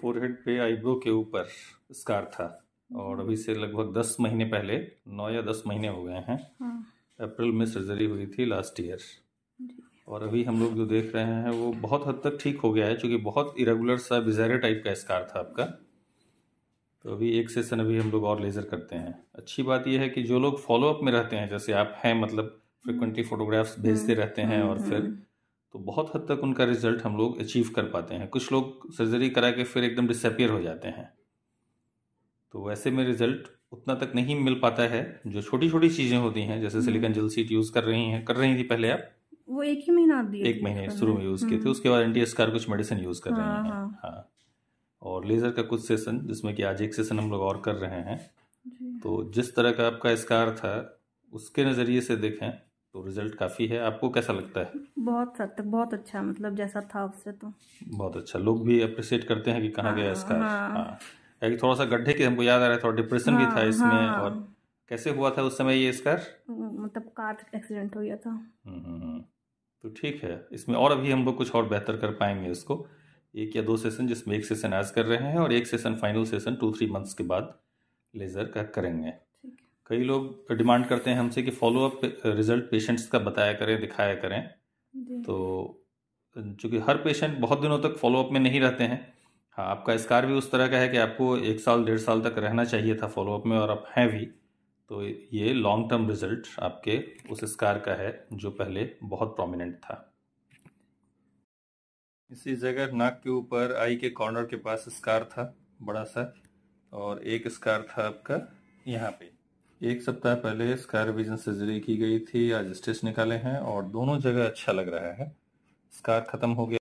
Forehead पे eyebrow के ऊपर स्कार था और अभी से लगभग दस महीने पहले नौ या दस महीने हो गए हैं अप्रैल हाँ। में सर्जरी हुई थी लास्ट ईयर और अभी हम लोग जो देख रहे हैं वो बहुत हद तक ठीक हो गया है क्योंकि बहुत इरेगुलर सा बिजारे टाइप का स्कार था आपका तो अभी एक सेशन अभी हम लोग और लेज़र करते हैं अच्छी बात यह है कि जो लोग फॉलोअप में रहते हैं जैसे आप हैं मतलब फ्रिक्वेंटली हम्म। फोटोग्राफ्स भेजते हम्म। रहते हैं हम्म। और फिर तो बहुत हद तक उनका रिजल्ट हम लोग अचीव कर पाते हैं कुछ लोग सर्जरी करा के फिर एकदम डिसअपियर हो जाते हैं तो वैसे में रिजल्ट उतना तक नहीं मिल पाता है जो छोटी छोटी चीजें होती हैं जैसे सिलिकॉन जेल सीट यूज कर रही हैं कर रही थी पहले आप वो एक ही महीना दिए एक महीने शुरू में यूज किए थे हम्म। उसके बाद एंटी एस्कार कुछ मेडिसिन यूज कर रहे हाँ, हैं हाँ, हाँ। और लेजर का कुछ सेशन जिसमें कि आज एक सेशन हम लोग और कर रहे हैं तो जिस तरह का आपका स्कार था उसके नज़रिए से देखें तो रिजल्ट काफ़ी है आपको कैसा लगता है बहुत सत्य बहुत अच्छा मतलब जैसा था उससे तो बहुत अच्छा लोग भी अप्रिशिएट करते हैं कि कहाँ गया हाँ, इसका हाँ, हाँ। थोड़ा सा गड्ढे की हमको याद आ रहा है थोड़ा डिप्रेशन हाँ, भी था हाँ, इसमें हाँ, और कैसे हुआ था उस समय ये इसका मतलब कार एक्सीडेंट हो गया था हम्म, हम्म, हम्म। तो ठीक है इसमें और अभी हम लोग कुछ और बेहतर कर पाएंगे इसको एक या दो सेशन जिसमें एक सेशन आज कर रहे हैं और एक session final session two three months के बाद लेज़र का करेंगे कई लोग डिमांड करते हैं हमसे कि फॉलोअप रिजल्ट पेशेंट्स का बताया करें दिखाया करें तो चूँकि हर पेशेंट बहुत दिनों तक फॉलोअप में नहीं रहते हैं हाँ आपका स्कार भी उस तरह का है कि आपको एक साल डेढ़ साल तक रहना चाहिए था फॉलोअप में और आप हैं भी तो ये लॉन्ग टर्म रिजल्ट आपके उस स्कार का है जो पहले बहुत प्रोमिनेंट था इसी जगह नाक के ऊपर आई के कॉर्नर के पास स्कार था बड़ा सा और एक स्कार था आपका यहाँ पे एक सप्ताह पहले स्कार रिविजन सर्जरी की गई थी आज स्टेज निकाले हैं और दोनों जगह अच्छा लग रहा है स्कार खत्म हो गया